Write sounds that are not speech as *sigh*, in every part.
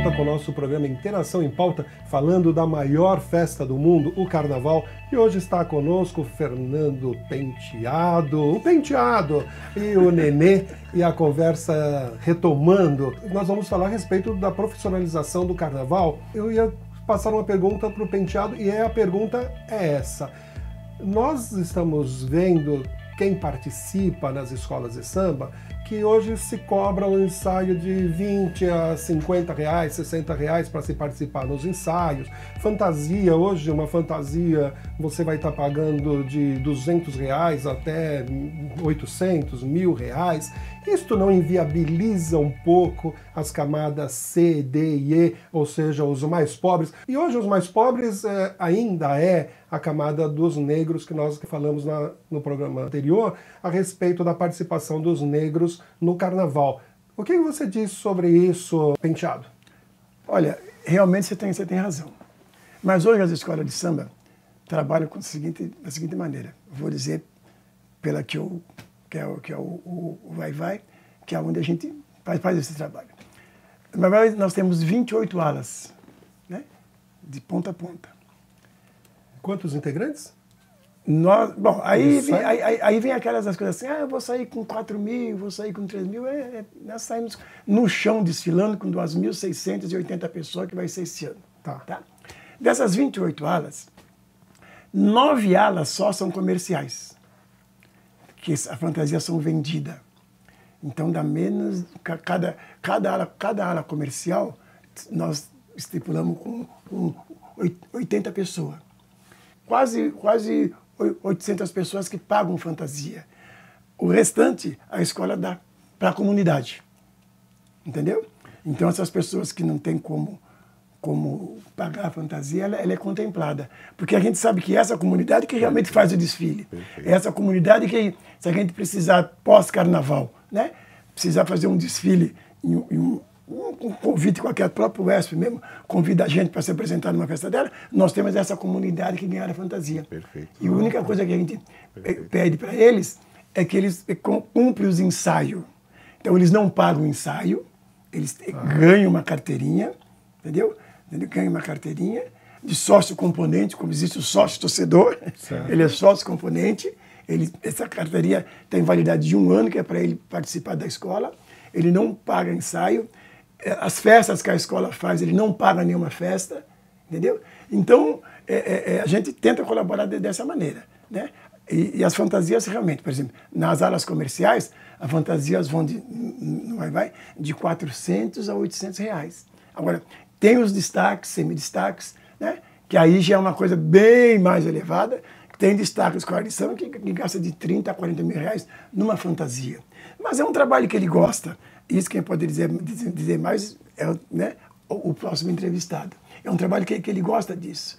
volta com o nosso programa Interação em Pauta, falando da maior festa do mundo, o Carnaval. E hoje está conosco Fernando Penteado, o Penteado e o *laughs* Nenê, e a conversa retomando. Nós vamos falar a respeito da profissionalização do Carnaval. Eu ia passar uma pergunta para o Penteado, e é, a pergunta é essa. Nós estamos vendo quem participa nas escolas de samba que hoje se cobra um ensaio de 20 a 50 reais, 60 reais para se participar nos ensaios. Fantasia, hoje uma fantasia você vai estar tá pagando de 200 reais até 800, mil reais. Isto não inviabiliza um pouco as camadas C, D e E, ou seja, os mais pobres. E hoje os mais pobres é, ainda é a camada dos negros que nós falamos na, no programa anterior a respeito da participação dos negros no carnaval. O que você diz sobre isso, Penteado? Olha, realmente você tem, você tem razão. Mas hoje as escolas de samba trabalham com seguinte, da seguinte maneira. Vou dizer pela que, eu, que é, o, que é o, o, o Vai Vai, que é onde a gente faz, faz esse trabalho. nós temos 28 alas, né? de ponta a ponta. Quantos integrantes? Nós, bom, aí vem, é. aí, aí, vem aquelas as coisas assim, ah, eu vou sair com 4 mil, vou sair com 3 mil. É, é, nós saímos no chão desfilando com 2.680 pessoas, que vai ser esse ano. Tá. tá? Dessas 28 alas, nove alas só são comerciais, que a fantasia são vendida. Então dá menos, cada, cada, ala, cada ala comercial, nós estipulamos com, com 80 pessoas. Quase, quase 800 pessoas que pagam fantasia. O restante, a escola dá para a comunidade. Entendeu? Então, essas pessoas que não têm como, como pagar a fantasia, ela, ela é contemplada. Porque a gente sabe que é essa comunidade que realmente faz o desfile. É essa comunidade que, se a gente precisar pós-carnaval, né? precisar fazer um desfile em, em, um convite qualquer, o próprio Wesp mesmo convida a gente para se apresentar numa festa dela, nós temos essa comunidade que ganharam a fantasia. Perfeito. E a única coisa que a gente eh, Perfeito. pede para eles é que eles eh, cumprem os ensaios. Então eles não pagam o ensaio, eles eh, ah. ganham uma carteirinha, entendeu? Ganham uma carteirinha de sócio componente, como existe o sócio torcedor, certo. ele é sócio componente, ele, essa carteirinha tem validade de um ano, que é para ele participar da escola, ele não paga ensaio, é, as festas que a escola faz, ele não paga nenhuma festa, entendeu? Então, é, é, é a gente tenta colaborar dessa maneira, né? E, e, as fantasias realmente, por exemplo, nas alas comerciais, as fantasias vão de, vai, vai, de 400 a 800 reais. Agora, tem os destaques, semidestaques, né? Que aí já é uma coisa bem mais elevada, tem destaques com a lição que, que gasta de 30 a 40 mil reais numa fantasia. Mas é um trabalho que ele gosta. Isso quem pode dizer, dizer mais é né, o, o, próximo entrevistado. É um trabalho que, que ele gosta disso.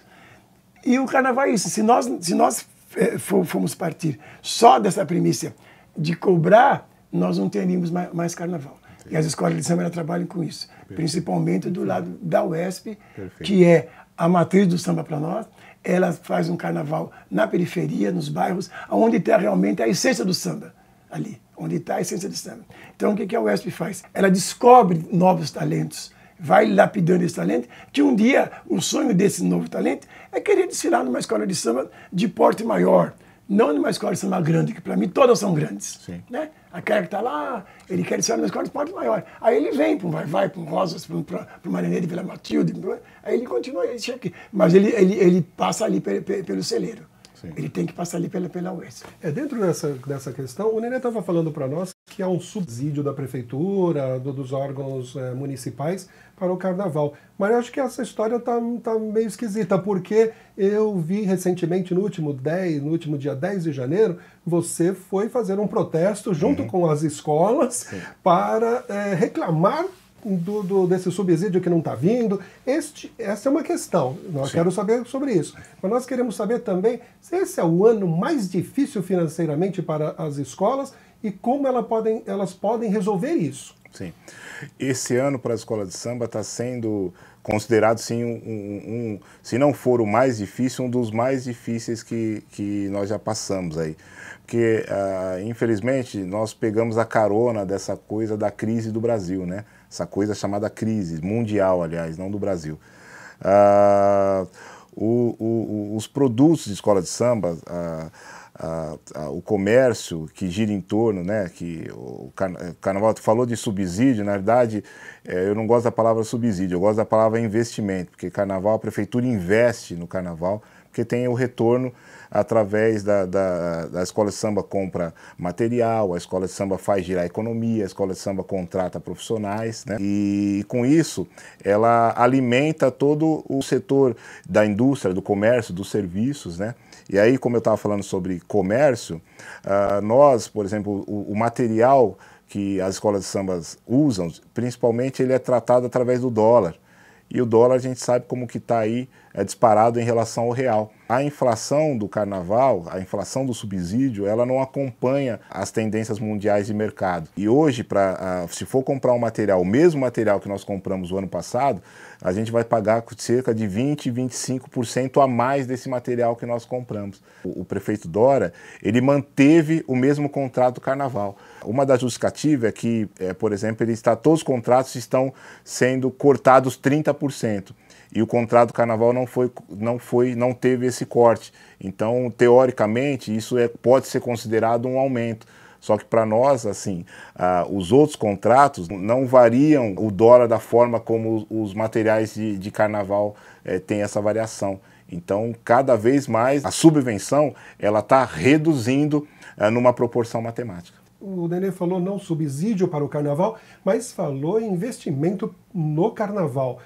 E o carnaval é isso. Se nós, se nós é, fomos partir só dessa premissa de cobrar, nós não teríamos mais, mais carnaval. E as escolas de samba trabalham com isso, Perfeito. principalmente do lado da UESP, Perfeito. que é a matriz do samba para nós. Ela faz um carnaval na periferia, nos bairros, onde tem realmente a essência do samba ali onde está a essência de samba. Então, o que, que a UESP faz? Ela descobre novos talentos, vai lapidando esse talento, que um dia o sonho desse novo talento é querer desfilar numa escola de samba de porte maior, não numa escola de samba grande, que para mim todas são grandes. Sim. Né? Aquela que está lá, ele quer desfilar numa escola de porte maior. Aí ele vem para um Vai-Vai, para um Rosas, para um, um Marinheiro, Vila Matilde, né? aí ele continua, ele chega aqui. Mas ele, ele, ele passa ali pelo celeiro. Sim. ele tem que passar ali pela, pela UES. É, dentro dessa, dessa questão, o Nenê estava falando para nós que há um subsídio da prefeitura, do, dos órgãos é, municipais para o carnaval. Mas eu acho que essa história está tá meio esquisita, porque eu vi recentemente, no último 10, no último dia 10 de janeiro, você foi fazer um protesto junto uhum. com as escolas Sim. para é, reclamar do, do, desse subsídio que não está vindo? Este, essa é uma questão. Nós Sim. quero saber sobre isso. Mas nós queremos saber também se esse é o ano mais difícil financeiramente para as escolas e como ela podem, elas podem resolver isso. Sim. Esse ano para a escola de samba está sendo considerado, sim, um, um, um, se não for o mais difícil, um dos mais difíceis que, que nós já passamos aí. Porque, ah, infelizmente, nós pegamos a carona dessa coisa da crise do Brasil, né? essa coisa chamada crise, mundial, aliás, não do Brasil. Ah, o, o, os produtos de escola de samba, ah, ah, o comércio que gira em torno, né, que o carna eh, carnaval falou de subsídio, na verdade eh, eu não gosto da palavra subsídio, eu gosto da palavra investimento, porque carnaval, a prefeitura investe no carnaval, porque tem o retorno através da, da, da escola de samba compra material, a escola de samba faz girar a economia, a escola de samba contrata profissionais, né? E com isso ela alimenta todo o setor da indústria, do comércio, dos serviços, né? E aí, como eu estava falando sobre comércio, uh, nós, por exemplo, o, o material que as escolas de sambas usam, principalmente ele é tratado através do dólar. E o dólar a gente sabe como que está aí é disparado em relação ao real. A inflação do carnaval, a inflação do subsídio, ela não acompanha as tendências mundiais de mercado. E hoje, pra, se for comprar um material, o mesmo material que nós compramos o ano passado, a gente vai pagar cerca de 20, 25% a mais desse material que nós compramos. O, o prefeito Dora, ele manteve o mesmo contrato do carnaval. Uma das justificativas é que, é, por exemplo, ele está, todos os contratos estão sendo cortados 30%. E o contrato do carnaval não não foi, não foi, não teve esse corte. Então, teoricamente, isso é, pode ser considerado um aumento. Só que para nós, assim, uh, os outros contratos não variam o dólar da forma como os materiais de, de carnaval eh, têm essa variação. Então, cada vez mais a subvenção ela está reduzindo uh, numa proporção matemática. O Nenê falou não subsídio para o carnaval, mas falou investimento no carnaval.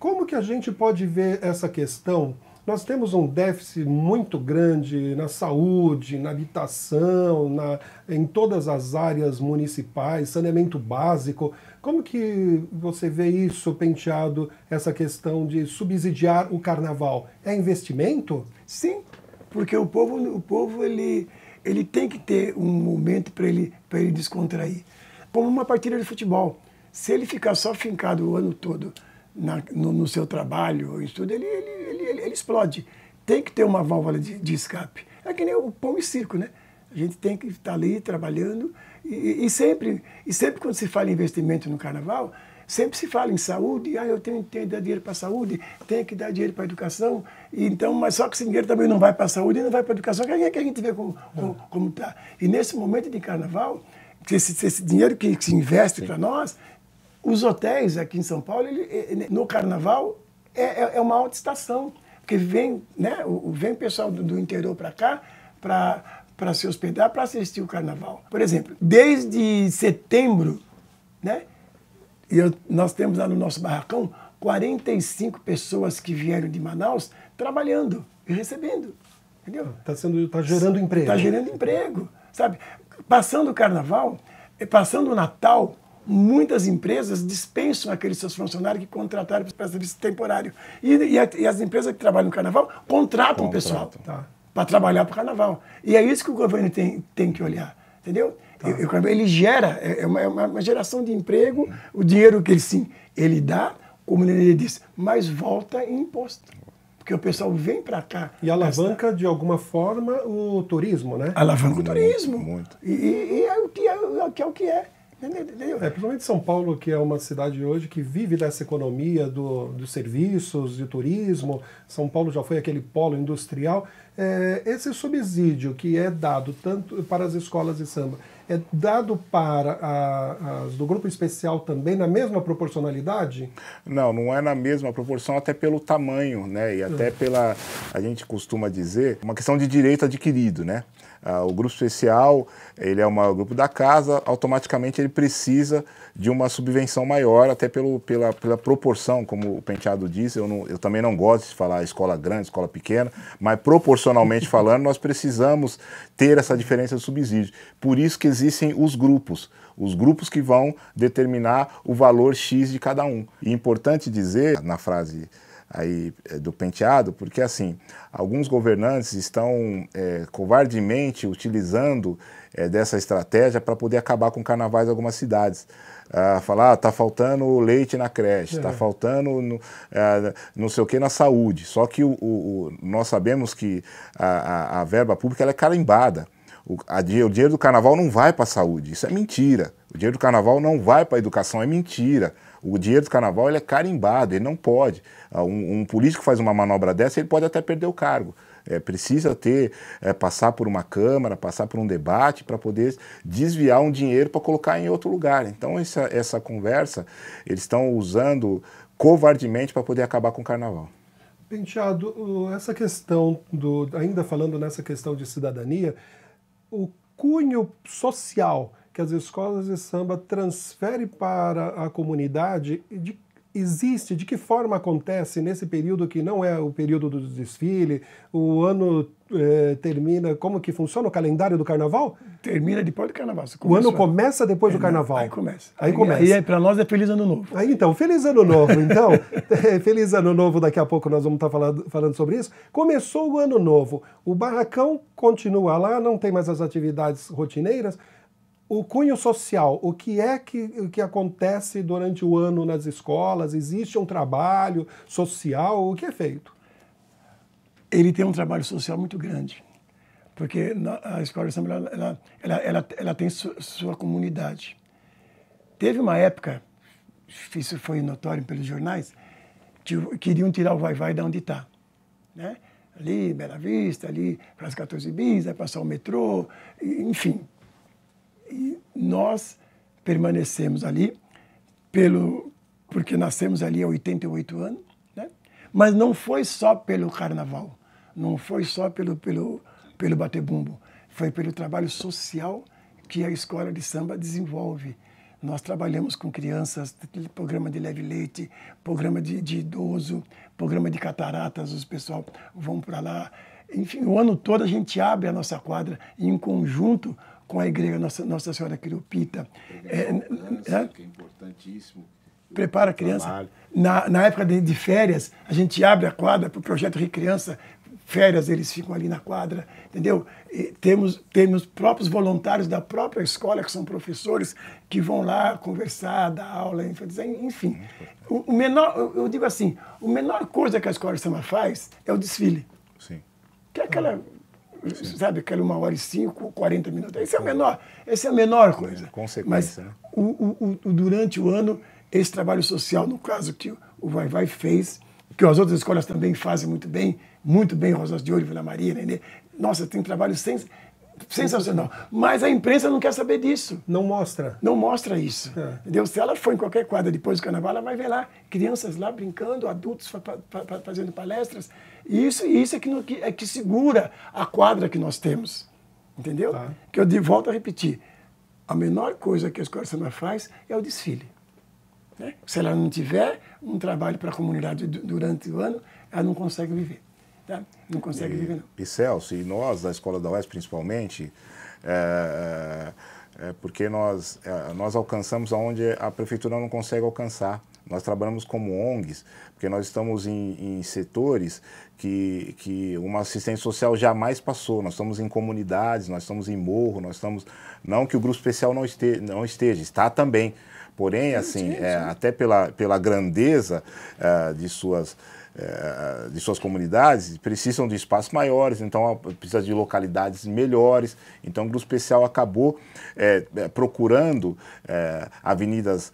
Como que a gente pode ver essa questão? Nós temos um déficit muito grande na saúde, na habitação, na, em todas as áreas municipais, saneamento básico. Como que você vê isso, penteado, essa questão de subsidiar o carnaval? É investimento? Sim, porque o povo, o povo ele, ele tem que ter um momento para ele, ele descontrair. Como uma partida de futebol. Se ele ficar só fincado o ano todo na, no, no, seu trabalho ou estudo, ele, ele, ele, ele, explode. Tem que ter uma válvula de, de, escape. É que nem o pão e circo, né? A gente tem que estar ali trabalhando e, e sempre, e sempre quando se fala em investimento no carnaval, sempre se fala em saúde, ah, eu tenho, tenho que dar dinheiro para a saúde, tenho que dar dinheiro para a educação, então, mas só que esse dinheiro também não vai para a saúde e não vai para a educação, que é que a gente vê como está. Como, ah. como tá. E nesse momento de carnaval, esse, esse dinheiro que, que se investe para nós os hotéis aqui em São Paulo, ele, eh, eh, no carnaval, é, é, é uma alta estação, porque vem, né, vem pessoal do, do interior para cá para se hospedar, para assistir o carnaval. Por exemplo, desde setembro, né, eu, nós temos lá no nosso barracão 45 pessoas que vieram de Manaus trabalhando e recebendo. Entendeu? Está sendo, tá gerando tá emprego. Está gerando emprego, sabe? Passando o carnaval, eh, passando o Natal, muitas empresas dispensam aqueles seus funcionários que contrataram para serviço temporário. E, e, e, as empresas que trabalham no carnaval contratam o pessoal tá. para trabalhar para o carnaval. E é isso que o governo tem, tem que olhar, entendeu? Tá. ele gera, é, é uma, é uma, geração de emprego, o dinheiro que ele sim, ele dá, como ele disse, mas volta em imposto porque o pessoal vem para cá. E alavanca, gastar. de alguma forma, o turismo, né? Alavanca o turismo. Muito. E, e, é, o que é, é o que é. É, principalmente São Paulo, que é uma cidade hoje que vive dessa economia do, dos serviços, de turismo. São Paulo já foi aquele polo industrial. É, esse subsídio que é dado tanto para as escolas de samba, é dado para a, as do grupo especial também na mesma proporcionalidade? Não, não é na mesma proporção, até pelo tamanho, né? E até hum. pela, a gente costuma dizer, uma questão de direito adquirido, né? Ah, o grupo especial, ele é o maior grupo da casa, automaticamente ele precisa de uma subvenção maior, até pelo, pela, pela proporção, como o Penteado disse, eu, não, eu também não gosto de falar escola grande, escola pequena, mas proporcionalmente *laughs* falando, nós precisamos ter essa diferença de subsídio. Por isso que existem os grupos, os grupos que vão determinar o valor X de cada um. E é importante dizer, na frase aí eh, do penteado, porque assim, alguns governantes estão é, covardemente utilizando é, dessa estratégia para poder acabar com carnavais em algumas cidades. Ah, falar, ah, tá faltando leite na creche, tá é. faltando no, ah, não sei o que na saúde. Só que o, o, o nós sabemos que a, a, a verba pública é carimbada. O, a, o dinheiro do carnaval não vai para a saúde, isso é mentira. O dinheiro do carnaval não vai para a educação, é mentira. O dinheiro do carnaval ele é carimbado, ele não pode. Ah, um, um político que faz uma manobra dessa, ele pode até perder o cargo. É, precisa ter, é, passar por uma Câmara, passar por um debate para poder desviar um dinheiro para colocar em outro lugar. Então, essa, essa conversa, eles estão usando covardemente para poder acabar com o carnaval. Penteado, essa questão do. Ainda falando nessa questão de cidadania, o cunho social que as escolas de samba transfere para a comunidade de, existe, de que forma acontece nesse período que não é o período do desfile, o ano eh, termina, como que funciona o calendário do carnaval? Termina depois do carnaval. o ano começa depois é, do carnaval. Aí começa. Aí, aí começa. e aí para nós é feliz ano novo. Aí então, feliz ano novo. Então, *laughs* é, feliz ano novo, daqui a pouco nós vamos estar tá falando, falando sobre isso. Começou o ano novo, o barracão continua lá, não tem mais as atividades rotineiras, o cunho social, o que é que, que acontece durante o ano nas escolas? Existe um trabalho social? O que é feito? Ele tem um trabalho social muito grande, porque a Escola de Samba ela, ela, ela, ela, tem sua comunidade. Teve uma época, isso foi notório pelos jornais, que queriam tirar o vai-vai de onde está. Né? Ali, Bela Vista, ali, para as 14 bis, vai passar o metrô, enfim, e nós permanecemos ali pelo porque nascemos ali há 88 anos, né? Mas não foi só pelo carnaval, não foi só pelo pelo pelo bater bumbo, foi pelo trabalho social que a escola de samba desenvolve. Nós trabalhamos com crianças, programa de leve leite, programa de, de idoso, programa de cataratas, os pessoal vão para lá. Enfim, o ano todo a gente abre a nossa quadra em conjunto com a igreja Nossa, Nossa Senhora Criopita. É, é, é importantíssimo. Prepara a criança. Na, na época de, de, férias, a gente abre a quadra para o projeto Recriança. Férias, eles ficam ali na quadra, entendeu? E temos, temos próprios voluntários da própria escola, que são professores, que vão lá conversar, dar aula, enfim. O, o menor, eu digo assim, a menor coisa que a escola de samba faz é o desfile. Sim. Que é aquela Sim. sabe, eu quero uma hora e cinco, 40 minutos. É esse é a menor, essa é a menor coisa. Consequência. Mas é. o, o, o, durante o ano, esse trabalho social, no caso que o Vai Vai fez, que as outras escolas também fazem muito bem, muito bem Rosas de Ouro, Vila Maria, Nenê. Nossa, tem trabalho sem, sensacional. Mas a imprensa não quer saber disso. Não mostra. Não mostra isso. É. Entendeu? Se ela for em qualquer quadra depois do carnaval, ela vai ver lá crianças lá brincando, adultos fa fa fa fazendo palestras. E isso, isso é, que, no, que, é que segura a quadra que nós temos. Entendeu? Tá. Que eu de volta a repetir. A menor coisa que a Escola Samba faz é o desfile. Né? Se ela não tiver um trabalho para a comunidade durante o ano, ela não consegue viver. Tá? Não consegue e, viver, não. E Celso, e nós da Escola da Oeste principalmente, é, é, é porque nós, é, nós alcançamos onde a prefeitura não consegue alcançar. Nós trabalhamos como ONGs, porque nós estamos em, em, setores que, que uma assistência social jamais passou. Nós estamos em comunidades, nós estamos em morro, nós estamos. Não que o grupo especial não esteja, não esteja está também. Porém, assim, é, até pela, pela grandeza é, de suas eh, de suas comunidades precisam de espaços maiores, então ah, precisa de localidades melhores. Então o Grupo Especial acabou é, procurando é, avenidas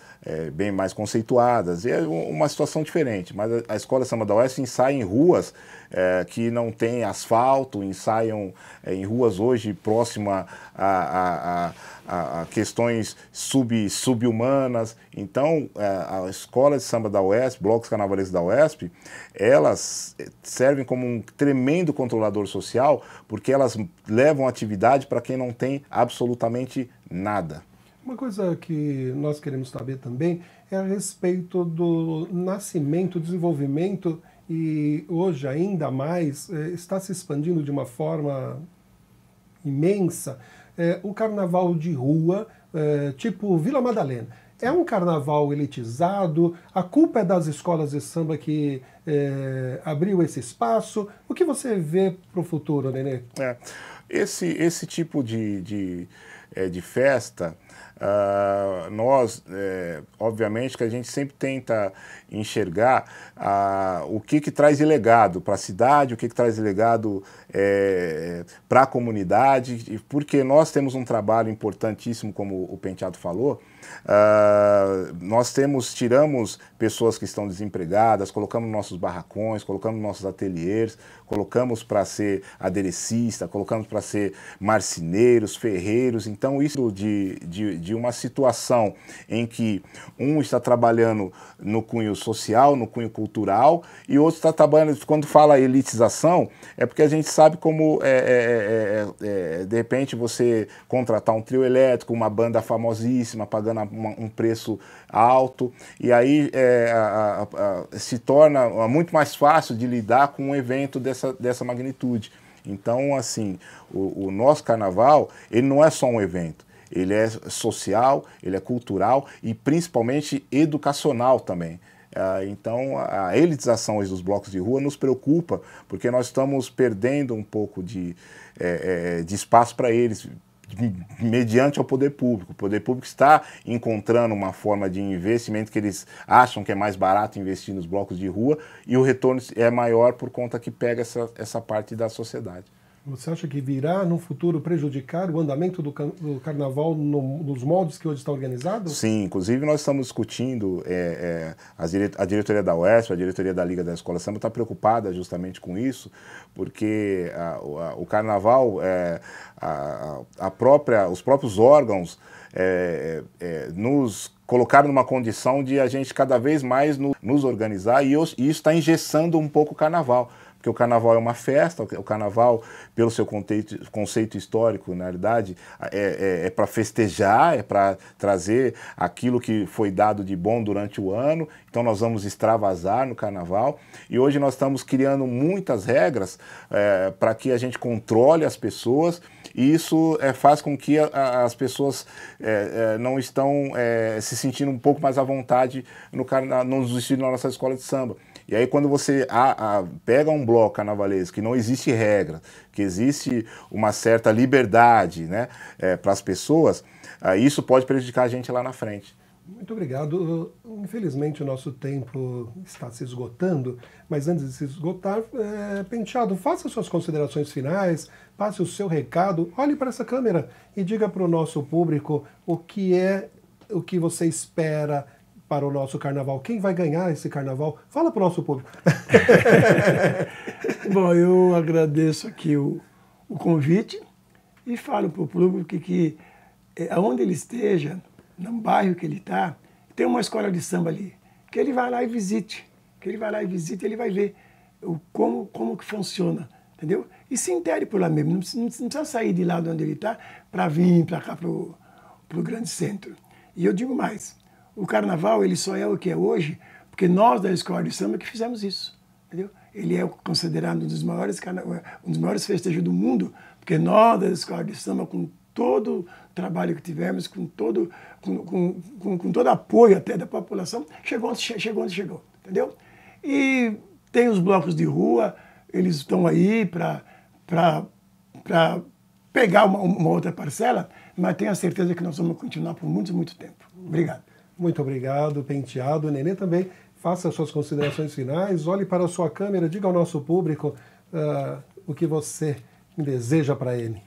bem mais conceituadas. E é uma situação diferente, mas a Escola Samba da Oeste ensaia em ruas é, que não tem asfalto, ensaiam é, em ruas hoje próxima a, a, a, a questões sub, subhumanas. Então, é, a, escola de samba da UESP, blocos carnavalescos da UESP, elas é, servem como um tremendo controlador social, porque elas levam atividade para quem não tem absolutamente nada. Uma coisa que nós queremos saber também é a respeito do nascimento, desenvolvimento e hoje ainda mais é, está se expandindo de uma forma imensa é, o carnaval de rua, é, tipo Vila Madalena. É um carnaval elitizado, a culpa é das escolas de samba que é, abriu esse espaço. O que você vê para o futuro, Nenê? É, esse, esse tipo de, de, de festa Uh, nós, é, obviamente, que a gente sempre tenta enxergar uh, o que, que traz legado para a cidade, o que, que traz legado é, para a comunidade, porque nós temos um trabalho importantíssimo, como o Penteado falou, Uh, nós temos, tiramos pessoas que estão desempregadas, colocamos nossos barracões, colocamos nossos ateliês, colocamos para ser aderecista, colocamos para ser marceneiros, ferreiros. Então, isso de, de, de uma situação em que um está trabalhando no cunho social, no cunho cultural, e outro está trabalhando. Quando fala elitização, é porque a gente sabe como, é, é, é, de repente, você contratar um trio elétrico, uma banda famosíssima, pagando na, uma, um preço alto, e aí é, a, a, a, se torna é, muito mais fácil de lidar com um evento dessa, dessa magnitude. Então, assim, o, o nosso carnaval, ele não é só um evento, ele é social, ele é cultural e principalmente educacional também. Ah, então, a elitização dos blocos de rua nos preocupa, porque nós estamos perdendo um pouco de, é, é, de espaço para eles, mediante ao poder público. O poder público está encontrando uma forma de investimento que eles acham que é mais barato investir nos blocos de rua e o retorno é maior por conta que pega essa, essa parte da sociedade. Você acha que virá no futuro prejudicar o andamento do, carnaval no, nos moldes que hoje está organizado? Sim, inclusive nós estamos discutindo, é, é, dire a diretoria da UESP, a diretoria da Liga da Escola Samba está preocupada justamente com isso, porque a, a, o carnaval, é, a, própria, os próprios órgãos é, é, é, nos colocaram numa condição de a gente cada vez mais no, nos organizar e, e isso está engessando um pouco o carnaval porque o carnaval é uma festa, o carnaval, pelo seu conceito, conceito histórico, na realidade, é, é, é para festejar, é para trazer aquilo que foi dado de bom durante o ano, então nós vamos extravasar no carnaval. E hoje nós estamos criando muitas regras é, para que a gente controle as pessoas e isso é, faz com que a, a, as pessoas é, é não estão é, se sentindo um pouco mais à vontade no, no, no da nossa escola de samba. E aí quando você a, a, pega um bloco carnavalesco que não existe regra, que existe uma certa liberdade né, é, para as pessoas, isso pode prejudicar a gente lá na frente. Muito obrigado. Infelizmente o nosso tempo está se esgotando, mas antes de se esgotar, é, Penteado, faça suas considerações finais, passe o seu recado, olhe para essa câmera e diga para o nosso público o que é, o que você espera para o nosso carnaval? Quem vai ganhar esse carnaval? Fala para o nosso público. *laughs* Bom, eu agradeço aqui o, o convite e falo para o público que, que é, aonde ele esteja, no bairro que ele está, tem uma escola de samba ali. Que ele vai lá e visite. Que ele vai lá e visite ele vai ver o, como, como que funciona, entendeu? E se intere por lá mesmo. Não, não, não precisa sair de lá de onde ele está para vir para cá, para o grande centro. E eu digo mais, o carnaval ele só é o que é hoje porque nós da escola de samba que fizemos isso, entendeu? Ele é considerado um dos maiores um dos maiores festejos do mundo porque nós da escola de samba com todo o trabalho que tivemos, com todo com, com, com, com todo apoio até da população chegou onde chegou onde chegou, entendeu? E tem os blocos de rua, eles estão aí para para pegar uma, uma, outra parcela, mas tenho a certeza que nós vamos continuar por muito, muito tempo. Obrigado. Muito obrigado, Penteado. Nenê também, faça suas considerações finais, olhe para a sua câmera, diga ao nosso público uh, o que você deseja para ele.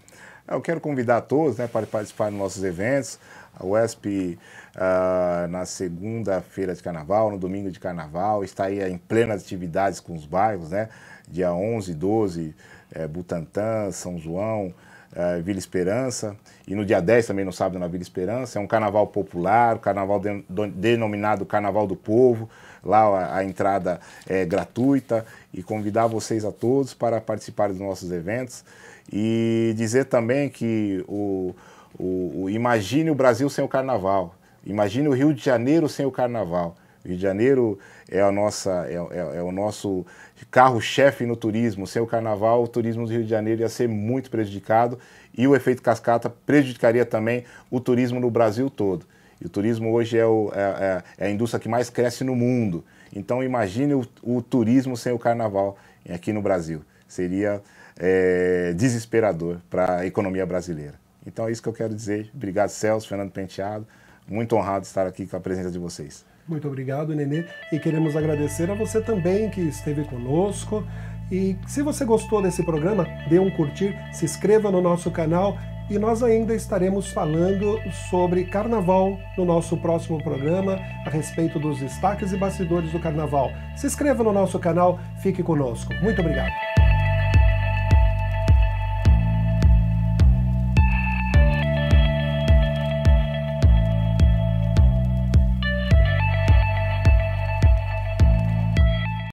Ah, eu quero convidar todos né, para participar dos nossos eventos. A UESP, uh, ah, na segunda-feira de carnaval, no domingo de carnaval, está aí em plenas atividades com os bairros, né? Dia 11, 12, é, Butantã, São João, uh, Vila Esperança, e no dia 10 também, no sábado, na Vila Esperança. É um carnaval popular, carnaval de, do, denominado Carnaval do Povo. Lá a, a, entrada é gratuita e convidar vocês a todos para participar dos nossos eventos. E dizer também que o, o, o imagine o Brasil sem o carnaval, imagine o Rio de Janeiro sem o carnaval. Rio de Janeiro é, a nossa, é, é, é o nosso carro-chefe no turismo. Sem o carnaval, o turismo do Rio de Janeiro ia ser muito prejudicado e o efeito cascata prejudicaria também o turismo no Brasil todo. E o turismo hoje é, o, é, é, é, a indústria que mais cresce no mundo. Então imagine o, o turismo sem o carnaval aqui no Brasil. Seria é, desesperador para a economia brasileira. Então é isso que eu quero dizer. Obrigado, Celso, Fernando Penteado. Muito honrado estar aqui com a presença de vocês. Muito obrigado, Nenê. E queremos agradecer a você também que esteve conosco. E se você gostou desse programa, dê um curtir, se inscreva no nosso canal e nós ainda estaremos falando sobre carnaval no nosso próximo programa, a respeito dos destaques e bastidores do carnaval. Se inscreva no nosso canal, fique conosco. Muito obrigado.